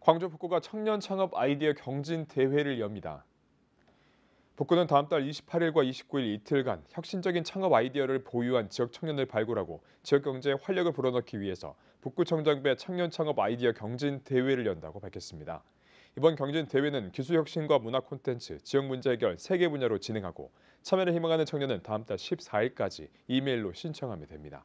광주 북구가 청년 창업 아이디어 경진 대회를 엽니다. 북구는 다음 달 28일과 29일 이틀간 혁신적인 창업 아이디어를 보유한 지역 청년을 발굴하고 지역 경제에 활력을 불어넣기 위해서 북구청장배 청년 창업 아이디어 경진 대회를 연다고 밝혔습니다. 이번 경진 대회는 기술혁신과 문화 콘텐츠, 지역 문제 해결 3개 분야로 진행하고 참여를 희망하는 청년은 다음 달 14일까지 이메일로 신청하면 됩니다.